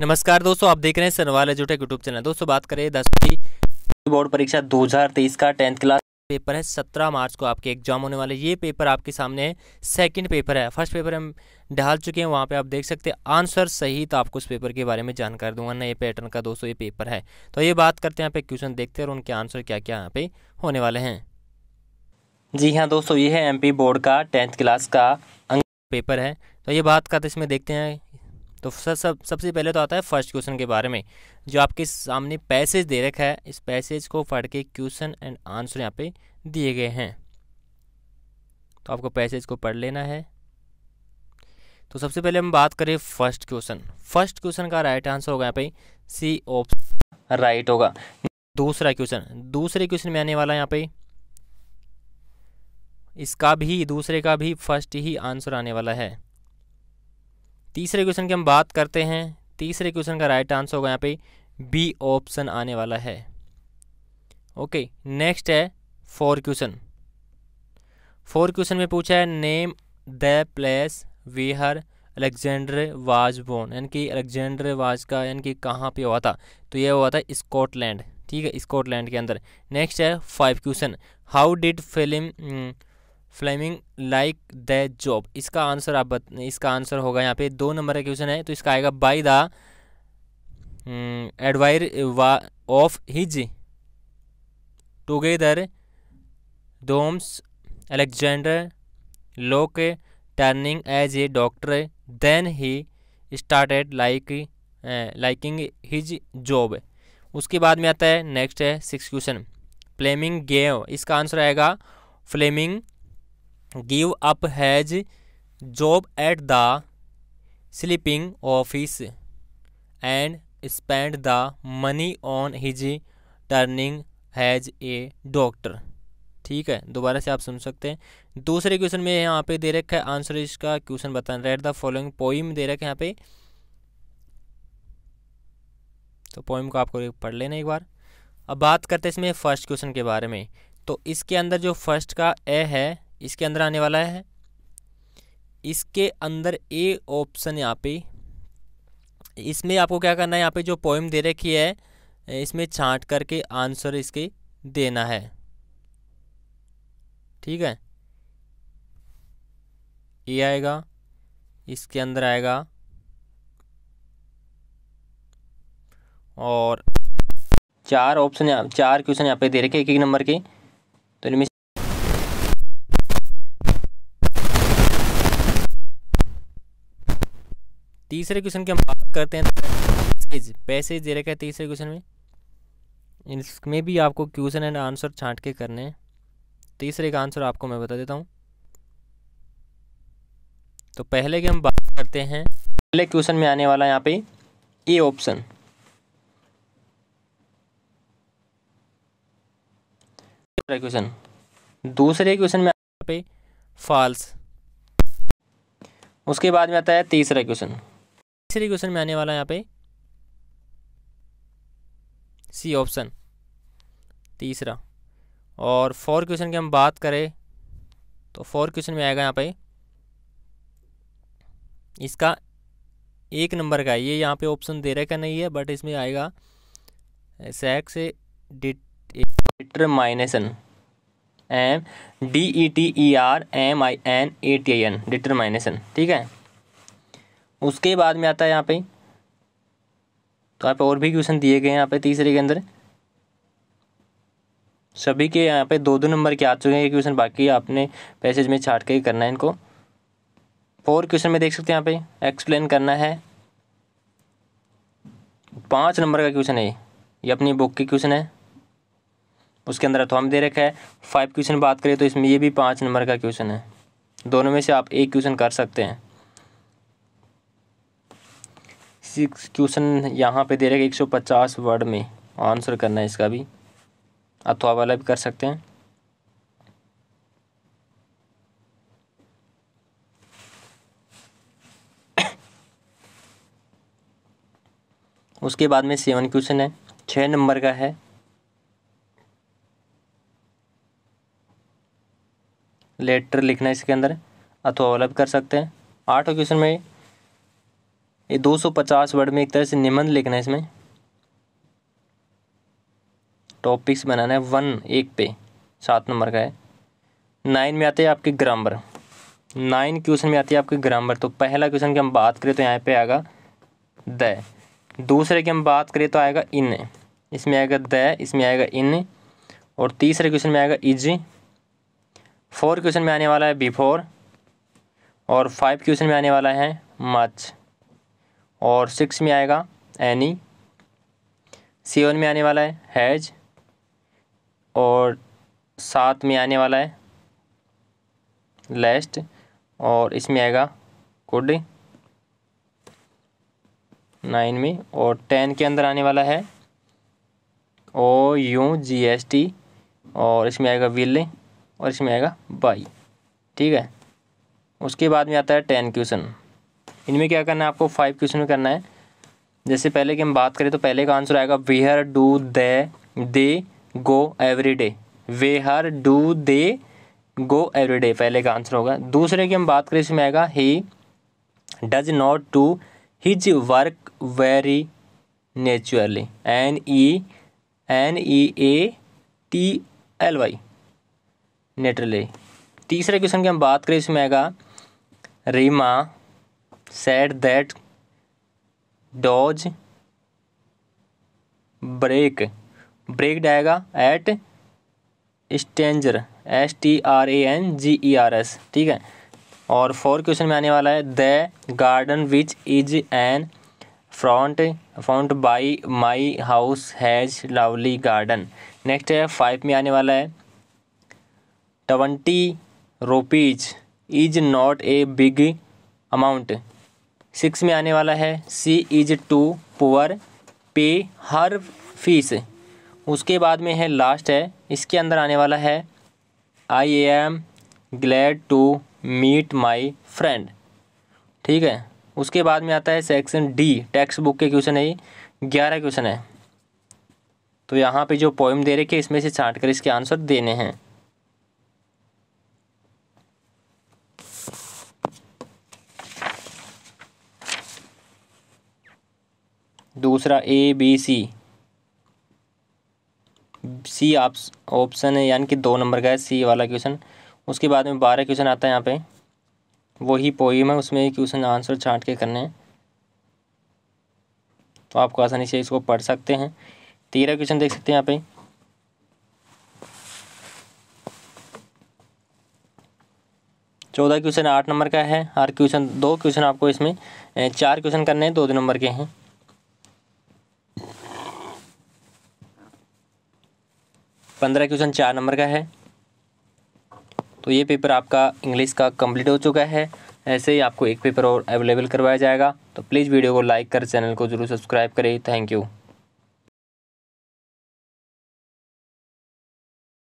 नमस्कार दोस्तों आप देख रहे हैं सनवाल एजुटेक यूट्यूब चैनल दोस्तों बात करें दसवीं बोर्ड परीक्षा 2023 का टेंथ क्लास पेपर है सत्रह मार्च को आपके एग्जाम होने वाले ये पेपर आपके सामने है सेकंड पेपर है फर्स्ट पेपर हम ढाल चुके हैं वहाँ पे आप देख सकते हैं आंसर सही तो आपको उस पेपर के बारे में जानकारी दूंगा नए पैटर्न का दोस्तों ये पेपर है तो ये बात करते हैं यहाँ पे क्वेश्चन देखते हैं और उनके आंसर क्या क्या यहाँ पे होने वाले हैं जी हाँ दोस्तों ये है एम बोर्ड का टेंथ क्लास का पेपर है तो ये बात करते इसमें देखते हैं तो सर सब सबसे पहले तो आता है फर्स्ट क्वेश्चन के बारे में जो आपके सामने पैसेज दे रखा है इस पैसेज को पढ़ के क्वेश्चन एंड आंसर यहाँ पे दिए गए हैं तो आपको पैसेज को पढ़ लेना है तो सबसे पहले हम बात करें फर्स्ट क्वेश्चन फर्स्ट क्वेश्चन का राइट आंसर होगा यहाँ पे सी ऑप्शन राइट होगा दूसरा क्वेश्चन दूसरे क्वेश्चन में आने वाला यहाँ पे इसका भी दूसरे का भी फर्स्ट ही आंसर आने वाला है तीसरे क्वेश्चन की हम बात करते हैं तीसरे क्वेश्चन का राइट आंसर होगा यहाँ पे बी ऑप्शन आने वाला है ओके नेक्स्ट है फोर क्वेश्चन फोर क्वेश्चन में पूछा है name the place where Alexander was born यानी कि अलेक्जेंडर वाज का यानी कि कहाँ पे हुआ था तो यह हुआ था स्कॉटलैंड ठीक है स्कॉटलैंड के अंदर नेक्स्ट है five question how did film Fleming like the job इसका आंसर आप बत, इसका आंसर होगा यहाँ पे दो नंबर का क्वेश्चन है तो इसका आएगा by the way of his together dooms Alexander look turning as a doctor then he started like liking his job उसके बाद में आता है नेक्स्ट है सिक्स क्वेश्चन फ्लेमिंग गेव इसका आंसर आएगा Fleming give up has job at the sleeping office and spend the money on his turning has a doctor ठीक है दोबारा से आप सुन सकते हैं दूसरे क्वेश्चन में यहाँ पे दे रखा है आंसर इसका क्वेश्चन बताना रेड द फॉलोइंग पोइम दे रखा है यहाँ पे तो पोइम को आपको पढ़ लेना एक बार अब बात करते हैं इसमें फर्स्ट क्वेश्चन के बारे में तो इसके अंदर जो फर्स्ट का ए है इसके अंदर आने वाला है इसके अंदर ए ऑप्शन यहाँ पे इसमें आपको क्या करना है यहाँ पे जो पोइम दे रखी है इसमें छांट करके आंसर इसके देना है ठीक है ए आएगा इसके अंदर आएगा और चार ऑप्शन चार क्वेश्चन यहाँ पे दे रखे एक एक नंबर के तो इनमें तीसरे क्वेश्चन की हम बात करते हैं तो पैसेज पैसेज दे रखा है तीसरे क्वेश्चन में इसमें भी आपको क्वेश्चन एंड आंसर छांट के करने हैं तीसरे का आंसर आपको मैं बता देता हूँ तो पहले की हम बात करते हैं पहले क्वेश्चन में आने वाला यहाँ पे ए ऑप्शन क्वेश्चन दूसरे क्वेश्चन में यहाँ पे फॉल्स उसके बाद में आता है तीसरा क्वेश्चन थ्री क्वेश्चन में आने वाला है यहाँ पे सी ऑप्शन तीसरा और फोर क्वेश्चन की हम बात करें तो फोर क्वेश्चन में आएगा यहाँ पे इसका एक नंबर का ये यहाँ पे ऑप्शन दे रखा नहीं है बट इसमें आएगा sex determination M D E T E R M I N A T I N determination ठीक है उसके बाद में आता है यहाँ पे तो यहाँ पे और भी क्वेश्चन दिए गए हैं यहाँ पे तीसरे के अंदर सभी के यहाँ पे दो दो नंबर के आ चुके हैं ये क्वेश्चन बाकी आपने पैसेज में छाट के ही करना है इनको फोर क्वेश्चन में देख सकते हैं यहाँ पे एक्सप्लेन करना है पाँच नंबर का क्वेश्चन है ये अपनी बुक के क्वेश्चन है उसके अंदर तो हम दे रखा है फाइव क्वेश्चन बात करें तो इसमें ये भी पाँच नंबर का क्वेश्चन है दोनों में से आप एक क्वेश्चन कर सकते हैं सिक्स क्वेश्चन यहाँ पे दे रहेगा एक सौ पचास वर्ड में आंसर करना है इसका भी अथवा वाला भी कर सकते हैं उसके बाद में सेवन क्वेश्चन है छः नंबर का है लेटर लिखना है इसके अंदर अथवा वाला भी कर सकते हैं आठ क्वेश्चन में ये 250 वर्ड में एक तरह से निबंध लिखना है इसमें टॉपिक्स बनाना है वन एक पे सात नंबर का है नाइन में आते हैं आपके ग्रामर नाइन क्वेश्चन में आती है आपके ग्रामर तो पहला क्वेश्चन की हम बात करें तो यहाँ पे आएगा द दूसरे की हम बात करें तो आएगा इन इसमें आएगा द इसमें आएगा इन और तीसरे क्वेश्चन में आएगा इज फोर क्वेश्चन में आने वाला है बिफोर और फाइव क्वेश्चन में आने वाला है मच और सिक्स में आएगा एनी सेवन में आने वाला है हैज और सात में आने वाला है लेस्ट और इसमें आएगा कुड नाइन में और टेन के अंदर आने वाला है O U G S T और इसमें आएगा विल और इसमें आएगा बाई ठीक है उसके बाद में आता है टेन क्वेश्चन इनमें क्या करना है आपको फाइव क्वेश्चन में करना है जैसे पहले की हम बात करें तो पहले का आंसर आएगा where do they they go every day way where do they go every day पहले का आंसर होगा दूसरे की हम बात करें इसमें आएगा he does not do his work very naturally N E N E A T L Y neatly तीसरे क्वेश्चन की हम बात करें इसमें आएगा Reema said that dogs break break आएगा at stranger S T R A N G E R S ठीक है और फोर क्वेश्चन में आने वाला है the garden which is in front front by my house has lovely garden next है five में आने वाला है twenty rupees is not a big amount six में आने वाला है सी इज टू पुअर पे हर फीस उसके बाद में है लास्ट है इसके अंदर आने वाला है I am glad to meet my friend ठीक है उसके बाद में आता है सेक्शन डी टेक्स्ट बुक के क्वेश्चन है ग्यारह क्वेश्चन है तो यहाँ पे जो पोइम दे रखे इसमें से छाँट कर इसके आंसर देने हैं दूसरा A B C C option है यानी कि दो नंबर का है सी वाला क्वेश्चन उसके बाद में बारह क्वेश्चन आता है यहाँ पे वही पोइम है उसमें क्वेश्चन आंसर छाँट के करने हैं तो आपको आसानी से इसको पढ़ सकते हैं तेरह क्वेश्चन देख सकते हैं यहाँ पे चौदह क्वेश्चन आठ नंबर का है हर क्वेश्चन दो क्वेश्चन आपको इसमें चार क्वेश्चन करने हैं दो दो नंबर के हैं पंद्रह क्वेश्चन चार नंबर का है तो ये पेपर आपका इंग्लिश का कंप्लीट हो चुका है ऐसे ही आपको एक पेपर और अवेलेबल करवाया जाएगा तो प्लीज़ वीडियो को लाइक कर चैनल को ज़रूर सब्सक्राइब करें थैंक यू